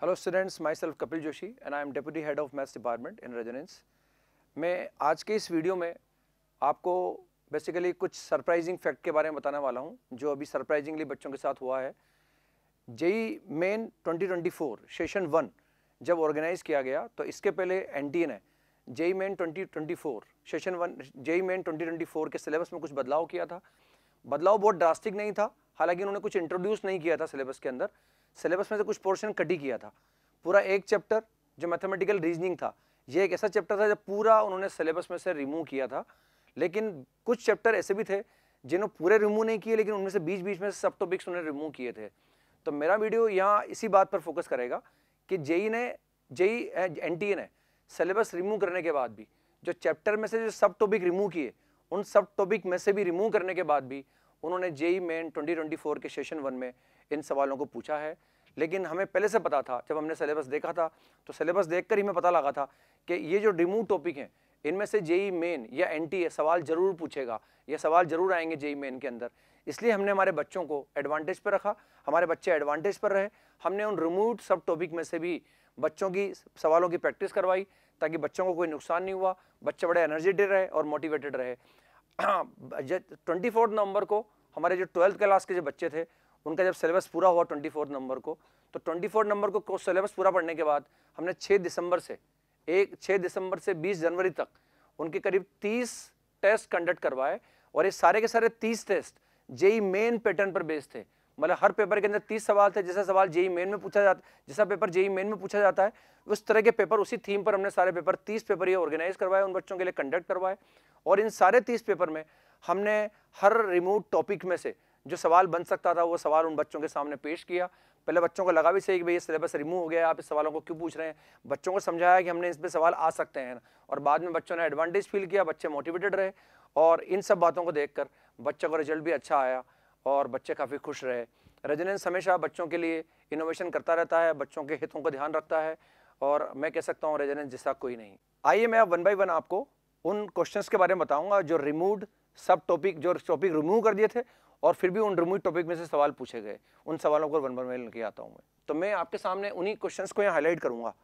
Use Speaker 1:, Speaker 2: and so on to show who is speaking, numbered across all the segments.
Speaker 1: hello students myself Kapil Joshi and I am deputy head of maths department in residence मैं आज के इस video में आपको बेसिकली कुछ सरप्राइजिंग फैक्ट के बारे में बताने वाला हूं जो अभी सरप्राइजिंगली बच्चों के साथ हुआ है जेई मेन 2024 सेशन वन जब ऑर्गेनाइज किया गया तो इसके पहले एन ने JEE Main 2024 session one JEE Main 2024 के सिलेबस में कुछ बदलाव किया था बदलाव बहुत ड्रास्टिक नहीं था हालांकि उन्होंने कुछ इंट्रोड्यूस नहीं किया था सिलेबस के अंदर सिलेबस में से कुछ पोर्शन कट ही किया था पूरा एक चैप्टर जो मैथमेटिकल रीजनिंग था ये एक ऐसा चैप्टर था जब पूरा उन्होंने सिलेबस में से रिमूव किया था लेकिन कुछ चैप्टर ऐसे भी थे जिन्होंने पूरे रिमूव नहीं किए लेकिन उनमें से बीच बीच में सब टॉपिक्स उन्होंने रिमूव किए थे तो मेरा वीडियो यहाँ इसी बात पर फोकस करेगा कि जेई e ने जेई एन टी ए ने सिलेबस रिमूव करने के बाद भी जो चैप्टर में से जो सब टॉपिक रिमूव किए उन सब टॉपिक में से भी रिमूव करने के बाद भी उन्होंने जेई मेन 2024 के सेशन वन में इन सवालों को पूछा है लेकिन हमें पहले से पता था जब हमने सिलेबस देखा था तो सिलेबस देखकर ही हमें पता लगा था कि ये जो रिमूव टॉपिक हैं इनमें से जेई मेन या एन टी सवाल ज़रूर पूछेगा ये सवाल ज़रूर आएंगे जेई मेन के अंदर इसलिए हमने हमारे बच्चों को एडवांटेज पर रखा हमारे बच्चे एडवांटेज पर रहे हमने उन रिमूव सब टॉपिक में से भी बच्चों की सवालों की प्रैक्टिस करवाई ताकि बच्चों को कोई नुकसान नहीं हुआ बच्चे बड़े एनर्जेटिक रहे और मोटिवेटेड रहे ट्वेंटी नवंबर को हमारे जो ट्वेल्थ क्लास के जो बच्चे थे उनका जब सिलेबस पूरा हुआ ट्वेंटी नंबर को तो ट्वेंटी नंबर को सिलेबस पूरा पढ़ने के बाद हमने छः दिसंबर से एक छः दिसंबर से बीस जनवरी तक उनके करीब तीस टेस्ट कंडक्ट करवाए और ये सारे के सारे तीस टेस्ट जेई मेन पैटर्न पर बेस्ड थे मतलब हर पेपर के अंदर तीस सवाल थे जैसा सवाल जेई मेन e में पूछा जाता जैसा पेपर जेई मेन में पूछा जाता है उस तरह के पेपर उसी थीम पर हमने सारे पेपर तीस पेपर ये ऑर्गेनाइज करवाए उन बच्चों के लिए कंडक्ट करवाए और इन सारे तीस पेपर में हमने हर रिमोट टॉपिक में से जो सवाल बन सकता था वो सवाल उन बच्चों के सामने पेश किया पहले बच्चों को लगा भी सही कि भाई ये सिलेबस रिमूव हो गया आप इस सवालों को क्यों पूछ रहे हैं बच्चों को समझाया कि हमने इस पर सवाल आ सकते हैं और बाद में बच्चों ने एडवांटेज फील किया बच्चे मोटिवेटेड रहे और इन सब बातों को देख कर बच्चों का रिजल्ट भी अच्छा आया और बच्चे काफ़ी खुश रहे रेजिडेंस हमेशा बच्चों के लिए इनोवेशन करता रहता है बच्चों के हितों का ध्यान रखता है और मैं कह सकता हूँ रेजिडेंस जैसा कोई नहीं आइए मैं अब वन बाई वन आपको उन क्वेश्चंस के बारे में बताऊंगा जो रिमूव सब टॉपिक जो टॉपिक रिमूव कर दिए थे और फिर भी उन रिमूव टॉपिक में से सवाल पूछे गए उन सवालों को वन वन में लेके आता हूँ मैं तो मैं आपके सामने उन्हीं क्वेश्चन को यहाँ हाईलाइट करूँगा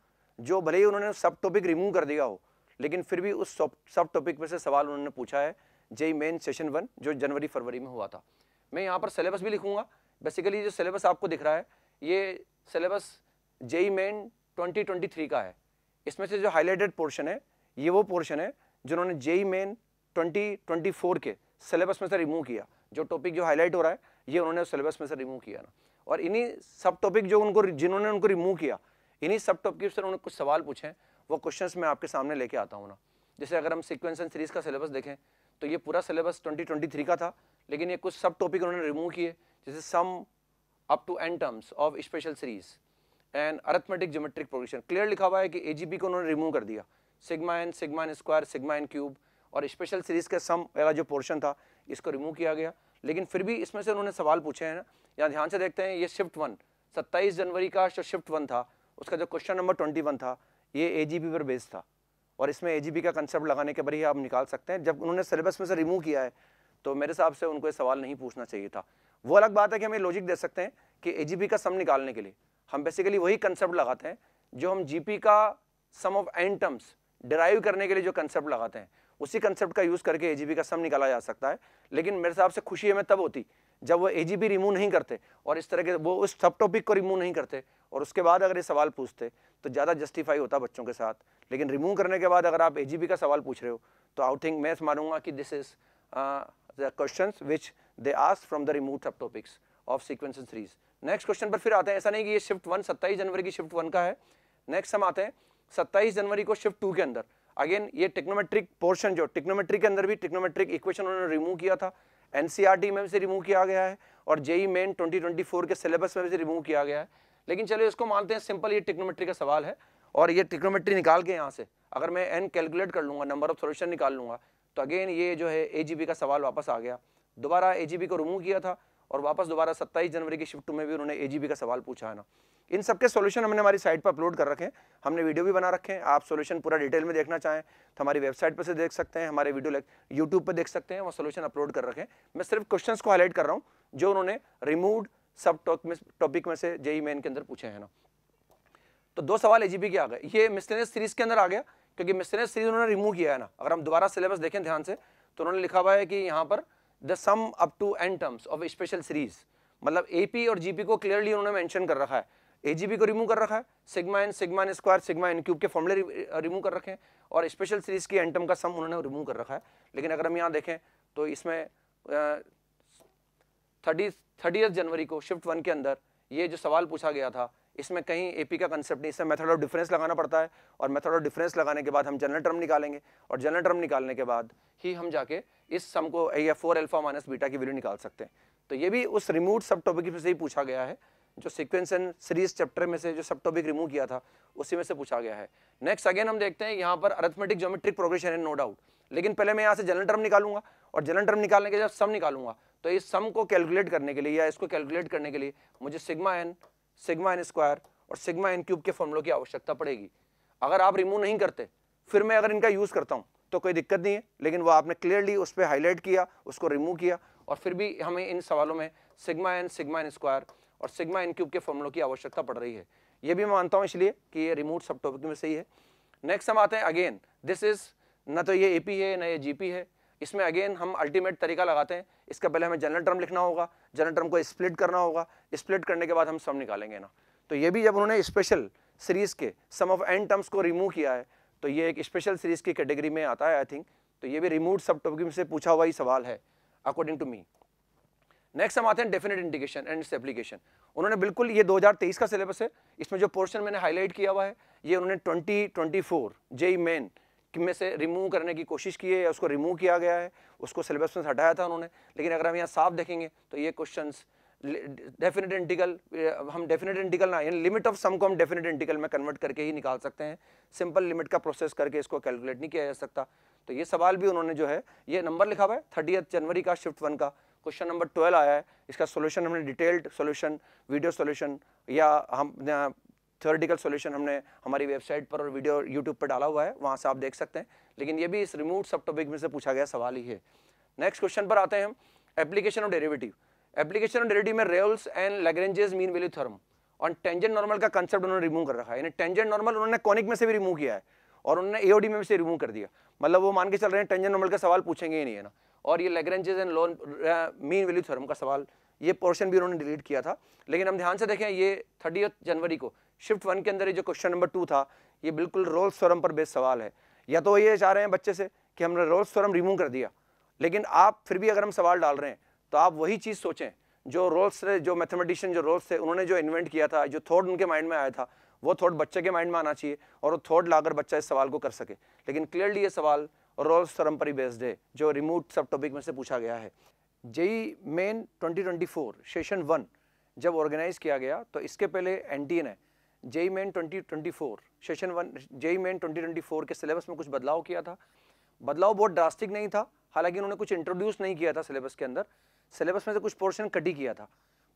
Speaker 1: जो भले ही उन्होंने सब टॉपिक रिमूव कर दिया हो लेकिन फिर भी उस सब टॉपिक में से सवाल उन्होंने पूछा है जेई मेन सेशन वन जो जनवरी फरवरी में हुआ था मैं यहाँ पर सिलेबस भी लिखूंगा बेसिकली जो सिलेबस आपको दिख रहा है ये सिलेबस जेई मेन 2023 का है इसमें से जो हाईलाइटेड पोर्शन है ये वो पोर्शन है जिन्होंने जेई मेन 2024 के सिलेबस में से रिमूव किया जो टॉपिक जो हाईलाइट हो रहा है ये उन्होंने सिलेबस में से रिमूव किया ना और इन्हीं सब टॉपिक जो उनको जिन्होंने उनको रिमूव किया इन्हीं सब टॉपिक से उन्होंने कुछ सवाल पूछे वो क्वेश्चन मैं आपके सामने लेके आता हूँ ना जैसे अगर हम सिक्वेंस एंड सीरीज का सिलेबस देखें तो ये पूरा सिलेबस ट्वेंटी का था लेकिन ये कुछ सब टॉपिक उन्होंने रिमूव किए जैसे sum up to n terms of special series and arithmetic geometric progression clear लिखा हुआ है कि ए को उन्होंने रिमूव कर दिया sigma n sigma n square sigma n cube और स्पेशल सीरीज का सम वाला जो पोर्शन था इसको रिमूव किया गया लेकिन फिर भी इसमें से उन्होंने सवाल पूछे हैं ना यहाँ ध्यान से देखते हैं ये शिफ्ट वन सत्ताईस जनवरी का जो शिफ्ट वन था उसका जो क्वेश्चन नंबर ट्वेंटी वन था ये ए पर बेस्ड था और इसमें ए का कंसेप्ट लगाने के बारे आप निकाल सकते हैं जब उन्होंने सिलेबस में से रिमूव किया है तो मेरे हिसाब से उनको ये सवाल नहीं पूछना चाहिए था वो अलग बात है कि हम ये लॉजिक दे सकते हैं कि ए का सम निकालने के लिए हम बेसिकली वही कंसेप्ट लगाते हैं जो हम पी का sum of n terms derive करने के लिए जो कंसेप्ट लगाते हैं उसी कंसेप्ट का यूज़ करके ए का सम निकाला जा सकता है लेकिन मेरे हिसाब से खुशी हमें तब होती जब वो ए रिमूव नहीं करते और इस तरह के वो उस सब टॉपिक को रिमूव नहीं करते और उसके बाद अगर ये सवाल पूछते तो ज़्यादा जस्टिफाई होता बच्चों के साथ लेकिन रिमूव करने के बाद अगर आप ए का सवाल पूछ रहे हो तो आई थिंक मैं मानूंगा कि this is the question which they ask from the remove subtopics of sequence and series next question पर फिर आते हैं ऐसा नहीं कि ये शिफ्ट वन सत्ताईस जनवरी की शिफ्ट वन का है नेक्स्ट हम आते हैं सत्ताईस जनवरी को शिफ्ट टू के अंदर अगेन ये टिक्नोमेट्रिक पोर्शन जो टिक्नोमेट्री के अंदर भी टिक्नोमेट्रिक इक्वेशन उन्होंने रिमूव किया था एनसीईआरटी e में से रिमूव किया गया है और जेई मेन 2024 के सिलेबस में से रिमूव किया गया है लेकिन चलिए इसको मानते हैं सिंपल ये टिक्नोमेट्री का सवाल है और ये टिक्नोमेट्री निकाल के यहाँ से अगर मैं एन कैलकुलेट कर लूँगा नंबर ऑफ सोल्यूशन निकाल लूँगा तो अगेन ये जो है ए का सवाल वापस आ गया दोबारा ए को रिमूव किया था और वापस दोबारा सत्ताईस जनवरी की शिफ्ट में भी उन्होंने एजीबी का सवाल पूछा है ना इन सबके सॉल्यूशन हमने हमारी साइट पर अपलोड कर रखे हैं हमने वीडियो भी बना रखे हैं आप सॉल्यूशन पूरा डिटेल में देखना चाहें तो हमारी वेबसाइट पर से देख सकते हैं हमारे वीडियो यूट्यूब पर देख सकते हैं वो सोल्यूशन अपलोड कर रखे हैं मैं सिर्फ क्वेश्चन को हाईलाइट कर रहा हूँ जो उन्होंने रिमूव सब टॉपिक में से जेई मेन के अंदर पूछे हैं ना तो दो सवाल एजीबी के आ गए ये मिसलेनियस सीरीज के अंदर आ गया क्योंकि मिसलेनियस सीरीज उन्होंने रिमूव किया है ना अगर हम दोबारा सिलेबस देखें ध्यान से तो उन्होंने लिखा हुआ है कि यहाँ पर the sum up to n terms of special series मतलब ए और जी को क्लियरली उन्होंने मैंशन कर रखा है ए को रिमूव कर रखा है sigma n sigma n square sigma n cube के फॉर्मुले रिमूव कर रखे हैं और स्पेशल सीरीज की एंटम का सम उन्होंने रिमूव कर रखा है लेकिन अगर हम यहाँ देखें तो इसमें थर्टी थर्टी जनवरी को शिफ्ट वन के अंदर ये जो सवाल पूछा गया था इसमें कहीं एपी का कंसेप्ट नहीं इसमें मेथड ऑफ डिफरेंस लगाना पड़ता है और मेथड ऑफ डिफरेंस लगाने के बाद हम जनरल टर्म निकालेंगे और जनरल टर्म निकालने के बाद ही हम जाके इस सम को या फोर एल्फा माइनस बीटा की वैल्यू निकाल सकते हैं तो ये भी उस रिमूव सब टॉपिक में से ही पूछा गया है जो सिक्वेंस एंड सीरीज चैप्टर में से जो सब टॉपिक रिमूव किया था उसी में से पूछा गया है नेक्स्ट अगेन हम देखते हैं यहाँ पर अर्थमेटिक जोमेट्रिक प्रोग्रेशन है नो डाउट लेकिन पहले मैं यहाँ से जनरल टर्म निकालूंगा और जनरल टर्म निकालने के जब सम निकालूंगा तो इस सम को कैलकुलेट करने के लिए या इसको कैलकुलेट करने के लिए मुझे sigma n sigma n square और सिग्मा एन क्यूब के फॉर्मुलों की आवश्यकता पड़ेगी अगर आप रिमूव नहीं करते फिर मैं अगर इनका यूज़ करता हूँ तो कोई दिक्कत नहीं है लेकिन वो आपने क्लियरली उस पर हाईलाइट किया उसको रिमूव किया और फिर भी हमें इन सवालों में sigma n sigma n square और सिग्मा एन क्यूब के फॉर्मुलों की आवश्यकता पड़ रही है ये भी मैं मानता हूँ इसलिए कि ये रिमूव सब टॉपिक में सही है नेक्स्ट हम आते हैं अगेन दिस इज़ ना तो ये ए है ना ये जी है इसमें अगेन हम अल्टीमेट तरीका लगाते हैं इसका पहले हमें जनरल टर्म लिखना होगा जनरल टर्म को स्प्लिट करना होगा स्प्लिट करने के बाद हम सम निकालेंगे ना तो ये भी जब उन्होंने स्पेशल सीरीज़ के सम ऑफ एंड टर्म्स को रिमूव किया है तो ये एक स्पेशल सीरीज़ की कैटेगरी में आता है आई थिंक तो ये भी रिमूव सब टॉपिक से पूछा हुआ ही सवाल है अकॉर्डिंग टू मी नेक्स्ट हम आते हैं डेफिनेट इंडिकेशन एंड एप्लीकेशन उन्होंने बिल्कुल ये 2023 का सिलेबस है इसमें जो पोर्शन मैंने हाईलाइट किया हुआ है ये उन्होंने 2024 जेई मेन में से रिमूव करने की कोशिश की है या उसको रिमूव किया गया है उसको सिलेबस में हटाया था उन्होंने लेकिन अगर हम यहाँ साफ देखेंगे तो ये क्वेश्चन डेफिनेट इंटिकल हम डेफिनेट इंटिकल ना यानी लिमिट ऑफ सम को हम डेफिनेट इंटिकल में कन्वर्ट करके ही निकाल सकते हैं सिंपल लिमिट का प्रोसेस करके इसको कैलकुलेट नहीं किया जा सकता तो ये सवाल भी उन्होंने जो है ये नंबर लिखा हुआ है थर्टी जनवरी का शिफ्ट वन का क्वेश्चन नंबर ट्वेल्व आया है इसका सोल्यूशन हमने डिटेल्ड सोल्यूशन वीडियो सोल्यूशन या हम थियोरटिकल सॉल्यूशन हमने हमारी वेबसाइट पर और वीडियो यूट्यूब पर डाला हुआ है वहाँ से आप देख सकते हैं लेकिन ये भी इस रिमोट सब टॉपिक में से पूछा गया सवाल ही है नेक्स्ट क्वेश्चन पर आते हैं हम application of derivative application of derivative में Rolle's and Lagrange's mean value theorem और टेंजेंट नॉर्मल का कंसेप्ट उन्होंने रिमूव कर रखा है यानी टेंजेंट नॉर्मल उन्होंने कॉनिक में से भी रिमूव किया है और उन्होंने एओडी में से रिमूव कर दिया मतलब वो मान के चल रहे हैं टेंजेंट नॉर्मल का सवाल पूछेंगे ही नहीं है ना और ये Lagrange's and loan mean value theorem का सवाल ये पोर्शन भी उन्होंने डिलीट किया था लेकिन हम ध्यान से देखें ये थर्टी जनवरी को शिफ्ट वन के अंदर ये जो क्वेश्चन नंबर टू था ये बिल्कुल रोल स्वरम पर बेस्ड सवाल है या तो ये चाह रहे हैं बच्चे से कि हमने रोल स्वरम रिमूव कर दिया लेकिन आप फिर भी अगर हम सवाल डाल रहे हैं तो आप वही चीज़ सोचें जो रोल्स थे जो मैथमेटिशियन जो रोल्स थे उन्होंने जो इन्वेंट किया था जो थॉट उनके माइंड में आया था वो थॉट बच्चे के माइंड में आना चाहिए और वो थॉट लाकर बच्चा इस सवाल को कर सके लेकिन क्लियरली ये सवाल रोल्स स्वरम पर ही बेस्ड है जो रिमूव सब टॉपिक में से पूछा गया है JEE Main twenty session one जब ऑर्गेनाइज किया गया तो इसके पहले एन है JEE Main 2024 session one JEE Main 2024 के सिलेबस में कुछ बदलाव किया था बदलाव बहुत ड्रास्टिक नहीं था हालांकि उन्होंने कुछ इंट्रोड्यूस नहीं किया था सिलेबस के अंदर सिलेबस में से कुछ पोर्शन कट ही किया था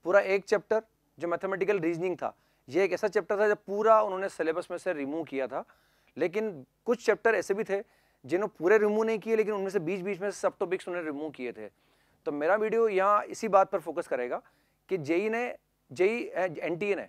Speaker 1: पूरा एक चैप्टर जो मैथमेटिकल रीजनिंग था ये एक ऐसा चैप्टर था जो पूरा उन्होंने सिलेबस में से रिमूव किया था लेकिन कुछ चैप्टर ऐसे भी थे जिन्होंने पूरे रिमूव नहीं किए लेकिन उनमें से बीच बीच में सब टॉपिक्स उन्होंने रिमूव किए थे तो मेरा वीडियो यहाँ इसी बात पर फोकस करेगा कि जेई ने जेई एन टी ए ने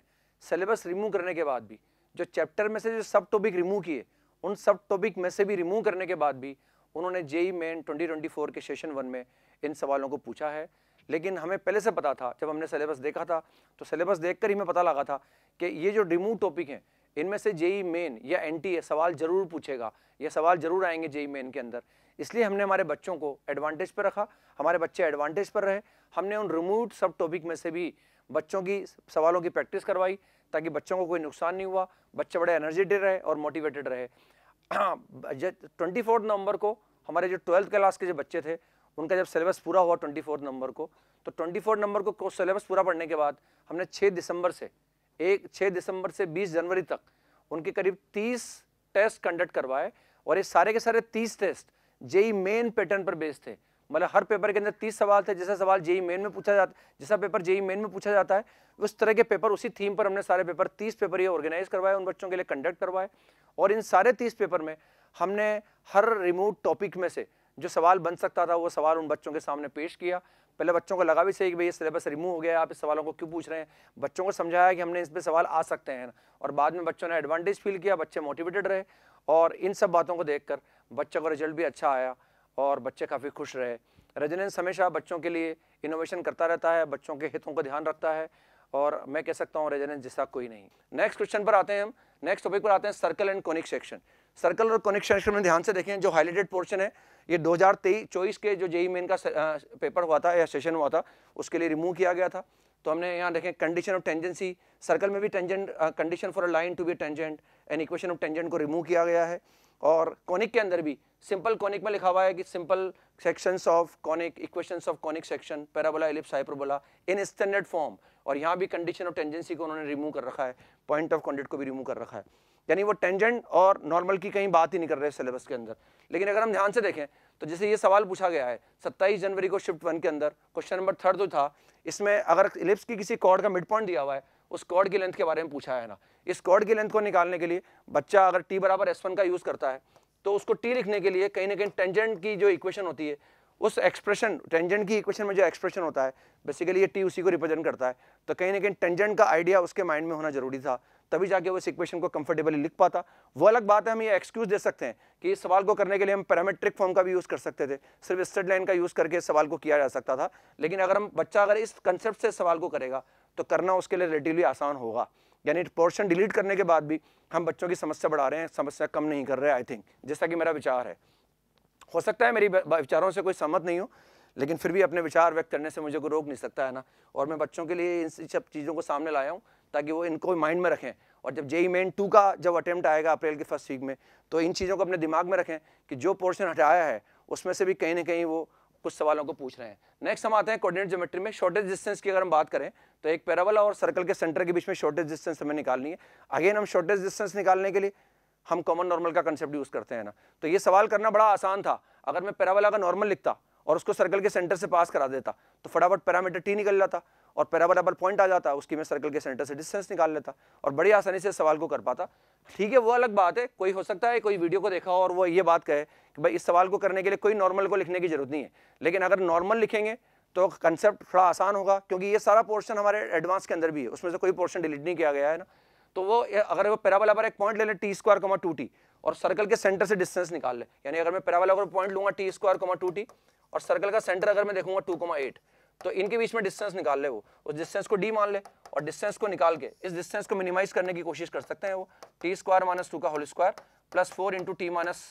Speaker 1: सिलेबस रिमूव करने के बाद भी जो चैप्टर में से जो सब टॉपिक रिमूव किए उन सब टॉपिक में से भी रिमूव करने के बाद भी उन्होंने जेई मेन 2024 के सेशन वन में इन सवालों को पूछा है लेकिन हमें पहले से पता था जब हमने सिलेबस देखा था तो सिलेबस देखकर ही हमें पता लगा था कि ये जो रिमूव टॉपिक हैं इनमें से जेई मेन या एन सवाल ज़रूर पूछेगा या सवाल ज़रूर आएंगे जेई मेन के अंदर इसलिए हमने हमारे बच्चों को एडवांटेज पर रखा हमारे बच्चे एडवांटेज पर रहे हमने उन रिमूव सब टॉपिक में से भी बच्चों की सवालों की प्रैक्टिस करवाई ताकि बच्चों को कोई नुकसान नहीं हुआ बच्चे बड़े एनर्जेटिक रहे और मोटिवेटेड रहे ट्वेंटी फोर्थ नवंबर को हमारे जो ट्वेल्थ क्लास के जो बच्चे थे उनका जब सिलेबस पूरा हुआ ट्वेंटी फोर्थ नंबर को तो ट्वेंटी फोर्थ नंबर को सिलेबस पूरा पढ़ने के बाद हमने छः दिसंबर से एक छः दिसंबर से बीस जनवरी तक उनके करीब तीस टेस्ट कंडक्ट करवाए और ये सारे के सारे तीस टेस्ट जेई मेन पैटर्न पर बेस्ड थे मतलब हर पेपर के अंदर तीस सवाल थे जैसा सवाल जेई मेन में पूछा जाता जैसा पेपर जेई मेन में पूछा जाता है उस तरह के पेपर उसी थीम पर हमने सारे पेपर तीस पेपर ये ऑर्गेनाइज करवाए उन बच्चों के लिए कंडक्ट करवाए और इन सारे तीस पेपर में हमने हर रिमोट टॉपिक में से जो सवाल बन सकता था वो सवाल उन बच्चों के सामने पेश किया पहले बच्चों को लगा भी सही कि भाई ये सिलेबस रिमूव हो गया आप इस सवालों को क्यों पूछ रहे हैं बच्चों को समझाया कि हमने इस पर सवाल आ सकते हैं और बाद में बच्चों ने एडवांटेज फील किया बच्चे मोटिवेटेड रहे और इन सब बातों को देख कर बच्चों का रिजल्ट भी अच्छा आया और बच्चे काफ़ी खुश रहे रेजिडेंस हमेशा बच्चों के लिए इनोवेशन करता रहता है बच्चों के हितों का ध्यान रखता है और मैं कह सकता हूँ रेजिडेंस जैसा कोई नहीं नेक्स्ट क्वेश्चन पर आते हैं हम नेक्स्ट टॉपिक पर आते हैं circle and conic section circle और कनेक्शन सेक्शन में ध्यान से देखें जो हाईलाइटेड पोर्शन है ये 2023-24 के जो जेई मेन e का पेपर हुआ था या सेशन हुआ था उसके लिए रिमूव किया गया था तो हमने यहाँ देखें कंडीशन ऑफ टेंजेंसी सर्कल में भी tangent condition for a line to be tangent and equation of tangent को रिमूव किया गया है और कॉनिक के अंदर भी सिंपल कॉनिक में लिखा हुआ है कि simple sections of conic equations of conic section parabola ellipse hyperbola in standard form और यहाँ भी कंडीशन ऑफ टेंजेंसी को उन्होंने रिमूव कर रखा है पॉइंट ऑफ कॉन्डेट को भी रिमूव कर रखा है यानी वो टेंजेंट और नॉर्मल की कहीं बात ही नहीं कर रहे सिलेबस के अंदर लेकिन अगर हम ध्यान से देखें तो जैसे ये सवाल पूछा गया है सत्ताईस जनवरी को शिफ्ट वन के अंदर क्वेश्चन नंबर थर्ड जो था इसमें अगर इलिप्स की किसी कॉर्ड का मिड पॉइंट दिया हुआ है उस कॉर्ड की लेंथ के बारे में पूछा है ना इस कॉर्ड की लेंथ को निकालने के लिए बच्चा अगर टी बराबर एस का यूज़ करता है तो उसको टी लिखने के लिए कहीं ना कहीं टेंजेंट की जो इक्वेशन होती है उस एक्सप्रेशन टेंजेंट की इक्वेशन में जो एक्सप्रेशन होता है बेसिकली ये टी उसी को रिप्रेजेंट करता है तो कहीं ना कहीं टेंजेंट का आइडिया उसके माइंड में होना जरूरी था तभी जाके वो इस इक्वेशन को कंफर्टेबली लिख पाता वो अलग बात है हम ये एक्सक्यूज दे सकते हैं कि इस सवाल को करने के लिए हम पैरामेट्रिक फॉर्म का भी यूज़ कर सकते थे सिर्फ स्टेड लाइन का यूज़ करके सवाल को किया जा सकता था लेकिन अगर हम बच्चा अगर इस कंसेप्ट से सवाल को करेगा तो करना उसके लिए रिलेटिवली आसान होगा यानी पोर्शन डिलीट करने के बाद भी हम बच्चों की समस्या बढ़ा रहे हैं समस्या कम नहीं कर रहे आई थिंक जैसा कि मेरा विचार है हो सकता है मेरी विचारों से कोई सहमत नहीं हो लेकिन फिर भी अपने विचार व्यक्त करने से मुझे कोई रोक नहीं सकता है ना और मैं बच्चों के लिए इन सब चीज़ों को सामने लाया हूँ ताकि वो इनको माइंड में रखें और जब जेई मेन टू का जब अटैम्प्ट आएगा अप्रैल के फर्स्ट वीक में तो इन चीज़ों को अपने दिमाग में रखें कि जो पोर्शन हटाया है उसमें से भी कहीं ना कहीं वो कुछ सवालों को पूछ रहे हैं नेक्स्ट हम आते हैं कोऑर्डिनेट ज्योमेट्री में शॉर्टेज डिस्टेंस की अगर हम बात करें तो एक पैरावला और सर्कल के सेंटर के बीच में शॉर्टेज डिस्टेंस हमें निकालनी है अगेन हम शॉर्टेज डिस्टेंस निकालने के लिए हम कॉमन नॉर्मल का कंसेप्ट यूज़ करते हैं ना तो ये सवाल करना बड़ा आसान था अगर मैं पैरावला का नॉर्मल लिखता और उसको सर्कल के सेंटर से पास करा देता तो फटाफट पैरामीटर टी निकल जाता और पैराबल पॉइंट आ जाता उसकी मैं सर्कल के सेंटर से डिस्टेंस निकाल लेता और बड़ी आसानी से सवाल को कर पाता ठीक है वो अलग बात है कोई हो सकता है कोई वीडियो को देखा हो और वो ये बात कहे कि भाई इस सवाल को करने के लिए कोई नॉर्मल को लिखने की जरूरत नहीं है लेकिन अगर नॉर्मल लिखेंगे तो कंसेप्ट थोड़ा आसान होगा क्योंकि ये सारा पोर्शन हमारे एडवांस के अंदर भी है उसमें से कोई पोर्शन डिलीट नहीं किया गया है ना तो वो अगर वो पैराबला पर एक पॉइंट ले लें T square comma two T और सर्कल के सेंटर से डिस्टेंस निकाल लें यानी अगर मैं पैराबला पर पॉइंट लूंगा T square comma two T और सर्कल का सेंटर अगर मैं देखूंगा टू कमा एट तो इनके बीच में डिस्टेंस निकाल ले वो उस डिस्टेंस को डी मान ले और डिस्टेंस को निकाल के इस डिस्टेंस को मिनिमाइज करने की कोशिश कर सकते हैं वो टी स्क्वायर माइनस टू का whole square plus four into T minus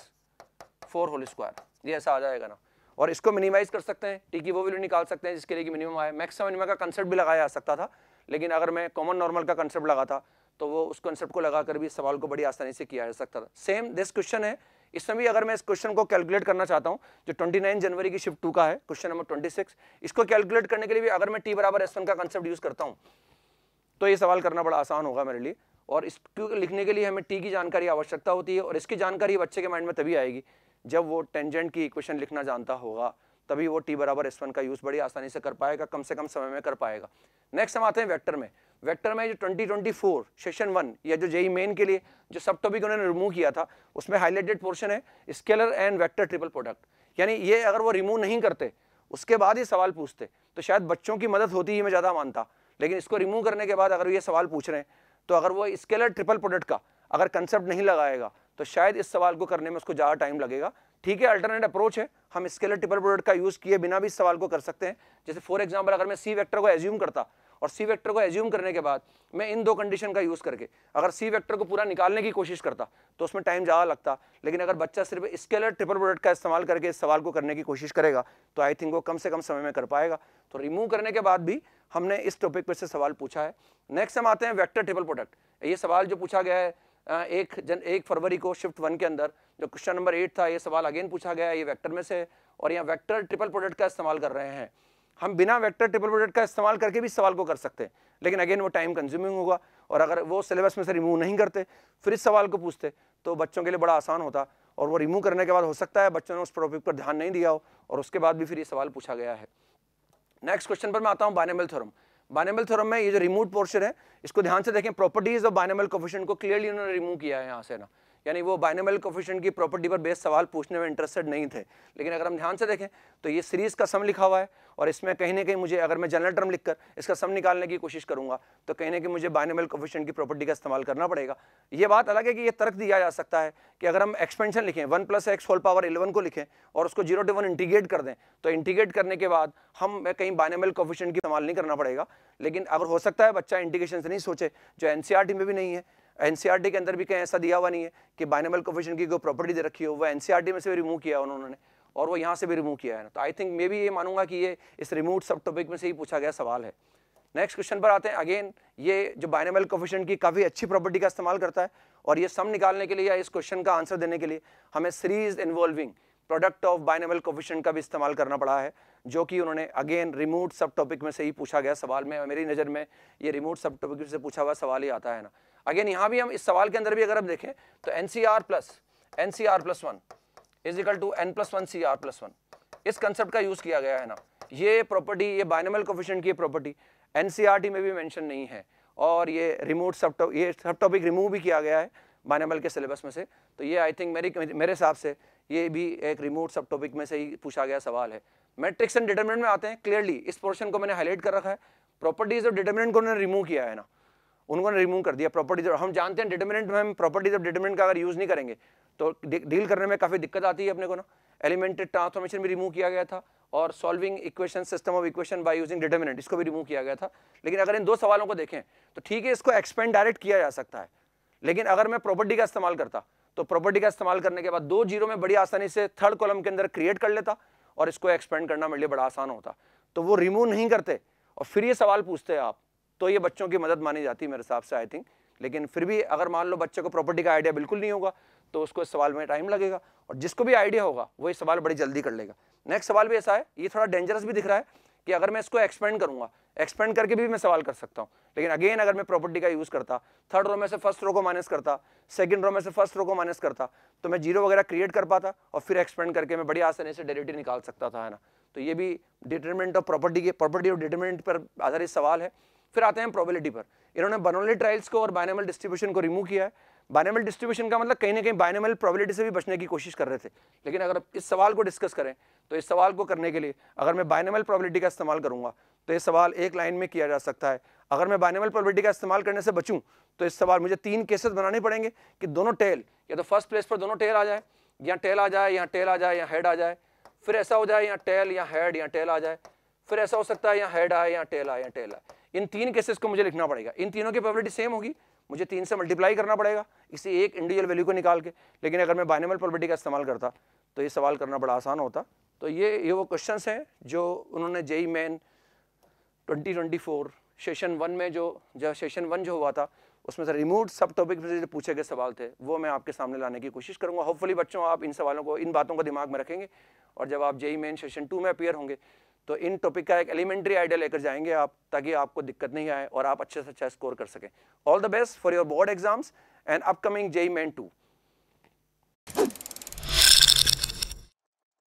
Speaker 1: four whole square ये ऐसा आ जाएगा ना और इसको मिनिमाइज कर सकते हैं टी की वो वैल्यू निकाल सकते हैं जिसके लिए कि मिनिमम आए मैक्सिमम मिनिमम का कंसेप्ट भी लगाया जा सकता था लेकिन अगर मैं कॉमन नॉर्मल का कंसेप्ट लगा था तो वो उस कंसेप्ट को लगाकर भी सवाल को बड़ी आसानी से किया जा सकता था सेम दिस क्वेश्चन है इसमें भी अगर मैं इस क्वेश्चन को कैलकुलेट करना चाहता हूं जो 29 जनवरी की शिफ्ट टू का है क्वेश्चन नंबर 26 इसको कैलकुलेट करने के लिए भी अगर मैं टी बराबर एस का कंसेप्ट यूज़ करता हूँ तो ये सवाल करना बड़ा आसान होगा मेरे लिए और इसको लिखने के लिए हमें टी की जानकारी आवश्यकता होती है और इसकी जानकारी बच्चे के माइंड में तभी आएगी जब वो टेंजेंट की इक्वेशन लिखना जानता होगा तभी वो टी बराबर एस का यूज़ बड़ी आसानी से कर पाएगा कम से कम समय में कर पाएगा नेक्स्ट हम आते हैं वैक्टर में वेक्टर में जो 2024 सेशन वन या जो जेई मेन के लिए जो सब टॉपिक उन्होंने रिमूव किया था उसमें हाईलाइटेड पोर्शन है scalar and vector triple product यानी ये अगर वो रिमूव नहीं करते उसके बाद ही सवाल पूछते तो शायद बच्चों की मदद होती ही मैं ज़्यादा मानता लेकिन इसको रिमूव करने के बाद अगर ये सवाल पूछ रहे हैं तो अगर वो स्केलर ट्रिपल प्रोडक्ट का अगर कंसेप्ट नहीं लगाएगा तो शायद इस सवाल को करने में उसको ज़्यादा टाइम लगेगा ठीक है अल्टरनेट अप्रोच है हम स्केलर ट्रिपल प्रोडक्ट का यूज़ किए बिना भी इस सवाल को कर सकते हैं जैसे फॉर एग्जाम्पल अगर मैं सी वैक्टर को एज्यूम करता और सी वेक्टर को एज्यूम करने के बाद मैं इन दो कंडीशन का यूज़ करके अगर सी वेक्टर को पूरा निकालने की कोशिश करता तो उसमें टाइम ज़्यादा लगता लेकिन अगर बच्चा सिर्फ स्केलर ट्रिपल प्रोडक्ट का इस्तेमाल करके इस सवाल को करने की कोशिश करेगा तो आई थिंक वो कम से कम समय में कर पाएगा तो रिमूव करने के बाद भी हमने इस टॉपिक पर से सवाल पूछा है नेक्स्ट हम आते हैं वैक्टर ट्रिपल प्रोडक्ट ये सवाल जो पूछा गया है एक जन एक फरवरी को शिफ्ट वन के अंदर जो क्वेश्चन नंबर एट था ये सवाल अगेन पूछा गया है ये वेक्टर में से और यहाँ वेक्टर ट्रिपल प्रोडक्ट का इस्तेमाल कर रहे हैं हम बिना वेक्टर ट्रिपल प्रोडक्ट का इस्तेमाल करके भी सवाल को कर सकते हैं लेकिन अगेन वो टाइम कंज्यूमिंग होगा और अगर वो सिलेबस में से रिमूव नहीं करते फिर इस सवाल को पूछते तो बच्चों के लिए बड़ा आसान होता और वो रिमूव करने के बाद हो सकता है बच्चों ने उस टॉपिक पर ध्यान नहीं दिया हो और उसके बाद भी फिर ये सवाल पूछा गया है नेक्स्ट क्वेश्चन पर मैं आता हूँ बानेमल थोरम बानेमल थोरम में ये जो रिमूव पोर्शन है इसको ध्यान से देखें प्रॉपर्टीज ऑफ बानेमल कोफिशन को क्लियरली उन्होंने रिमूव किया है यहाँ से ना यानी वो बाइनमल कोफिशेंट की प्रॉपर्टी पर बेस्ड सवाल पूछने में इंटरेस्टेड नहीं थे लेकिन अगर हम ध्यान से देखें तो ये सीरीज़ का सम लिखा हुआ है और इसमें कहीं ना कहीं मुझे अगर मैं जनरल टर्म लिखकर इसका सम निकालने की कोशिश करूंगा तो कहीं ना कहीं मुझे बाइनमल कोफिशेंट की प्रॉपर्टी का इस्तेमाल करना पड़ेगा ये बात अलग है कि यह तर्क दिया जा सकता है कि अगर हम एक्सपेंशन लिखें one plus x whole power eleven को लिखें और उसको जीरो टू वन इंटीग्रेट कर दें तो इंटीग्रेट करने के बाद हम कहीं बाइनमल कोफिशेंट की इस्तेमाल नहीं करना पड़ेगा लेकिन अगर हो सकता है बच्चा इंटीग्रेशन से नहीं सोचे जो एन e में भी नहीं है एनसीईआरटी के अंदर भी कहीं ऐसा दिया हुआ नहीं है कि बाइनमल कोफिशन की कोई प्रॉपर्टी दे रखी हो वह एनसीईआरटी में से भी रिमूव किया उन्होंने और वो यहाँ से भी रिमूव किया है ना तो आई थिंक मे भी ये मानूंगा कि ये इस रिमूव सब टॉपिक में से ही पूछा गया सवाल है नेक्स्ट क्वेश्चन पर आते हैं अगेन ये जो बाइनमल कोफिशन की काफ़ी अच्छी प्रॉपर्टी का इस्तेमाल करता है और ये सम निकालने के लिए या इस क्वेश्चन का आंसर देने के लिए हमें series involving product of binomial coefficient का भी इस्तेमाल करना पड़ा है जो कि उन्होंने अगेन रिमूव सब टॉपिक में से ही पूछा गया सवाल में मेरी नज़र में ये रिमूव सब टॉपिक से पूछा हुआ सवाल ही आता है ना अगेन यहाँ भी हम इस सवाल के अंदर भी अगर हम देखें तो n C r plus n C r plus one is equal to n plus one C r plus one इस कंसेप्ट का यूज़ किया गया है ना ये प्रॉपर्टी ये बाइनमल कोफिशेंट की property N C NCERT में भी मैंशन नहीं है और ये रिमूव सब ये सब टॉपिक रिमूव भी किया गया है बाइनमल के सिलेबस में से तो ये आई थिंक मेरी मेरे हिसाब से ये भी एक रिमूव सब टॉपिक में से ही पूछा गया सवाल है मैट्रिक्स एंड डिटर्मिनेंट में आते हैं क्लियरली इस पोर्शन को मैंने हाईलाइट कर रखा है प्रॉपर्टीज और डिटर्मिनेंट को उन्होंने रिमूव किया है ना उनको रिमूव कर दिया प्रॉपर्टीज और हम जानते हैं डिटर्मिनेंट में हम प्रॉपर्टीज ऑफ डिटर्मिनेंट का अगर यूज़ नहीं करेंगे तो डील करने में काफ़ी दिक्कत आती है अपने को ना एलिमेंटेड ट्रांसफॉर्मेशन भी रिमूव किया गया था और solving equation system of equation by using determinant इसको भी रिमूव किया गया था लेकिन अगर इन दो सवालों को देखें तो ठीक है इसको एक्सपेंड डायरेक्ट किया जा सकता है लेकिन अगर मैं प्रॉपर्टी का इस्तेमाल करता तो प्रॉपर्टी का इस्तेमाल करने के बाद दो जीरो में बड़ी आसानी से थर्ड कॉलम के अंदर क्रिएट कर लेता और इसको एक्सपेंड करना मेरे लिए बड़ा आसान होता तो वो रिमूव नहीं करते और फिर ये सवाल पूछते हैं आप तो ये बच्चों की मदद मानी जाती है मेरे हिसाब से आई थिंक लेकिन फिर भी अगर मान लो बच्चे को प्रॉपर्टी का आइडिया बिल्कुल नहीं होगा तो उसको इस सवाल में टाइम लगेगा और जिसको भी आइडिया होगा वो ये सवाल बड़ी जल्दी कर लेगा नेक्स्ट सवाल भी ऐसा है ये थोड़ा डेंजरस भी दिख रहा है कि अगर मैं इसको एक्सपेंड करूंगा एक्सपेंड करके भी मैं सवाल कर सकता हूँ लेकिन अगेन अगर मैं प्रॉपर्टी का यूज़ करता थर्ड रो में से फर्स्ट रो को माइनस करता सेकंड रो में से फर्स्ट रो को माइनस करता तो मैं जीरो वगैरह क्रिएट कर पाता और फिर एक्सपेंड करके मैं बड़ी आसानी से डेरिवेटिव निकाल सकता था है ना तो ये भी डिटर्मेंट ऑफ प्रॉपर्टी के प्रॉपर्टी ऑफ डिटर्मेंट पर आधारित सवाल है फिर आते हैं प्रोबेबिलिटी पर इन्होंने बनोली ट्रायल्स को और बायनेमल डिस्ट्रीब्यूशन को रिमूव किया है बायनेमल डिस्ट्रीब्यूशन का मतलब कहीं ना कहीं बायनेमल प्रोबेबिलिटी से भी बचने की कोशिश कर रहे थे लेकिन अगर इस सवाल को डिस्कस करें तो इस सवाल को करने के लिए अगर मैं बायनेमल प्रोबेबिलिटी का इस्तेमाल करूंगा तो ये सवाल एक लाइन में किया जा सकता है अगर मैं बायनेमल प्रोबेबिलिटी का इस्तेमाल करने से बचूँ तो इस सवाल मुझे तीन केसेस बनाने पड़ेंगे कि दोनों टेल या तो फर्स्ट प्लेस पर दोनों टेल आ जाए या टेल आ जाए या टेल आ जाए या हेड आ जाए फिर ऐसा हो जाए या टेल या हेड या टेल आ जाए फिर ऐसा हो सकता है या हेड आए या टेल आए या टेल आए इन तीन केसेस को मुझे लिखना पड़ेगा इन तीनों की प्रॉबिलिटी सेम होगी मुझे तीन से मल्टीप्लाई करना पड़ेगा इसी एक इंडिविजुअल वैल्यू को निकाल के लेकिन अगर मैं बाइनमल प्रॉपर्टी का इस्तेमाल करता तो ये सवाल करना बड़ा आसान होता तो ये ये वो क्वेश्चंस हैं जो उन्होंने जेई मैन 2024 सेशन वन में जो जब सेशन वन जो हुआ था उसमें से रिमूव सब टॉपिक से पूछे गए सवाल थे वो मैं आपके सामने लाने की कोशिश करूँगा होपफुली बच्चों आप इन सवालों को इन बातों को दिमाग में रखेंगे और जब आप जेई मेन सेशन टू में अपेयर होंगे तो इन टॉपिक का एक एलिमेंट्री आइडिया लेकर जाएंगे आप ताकि आपको दिक्कत नहीं आए और आप अच्छे से अच्छा स्कोर कर सकें all the best for your board exams and upcoming JEE Main to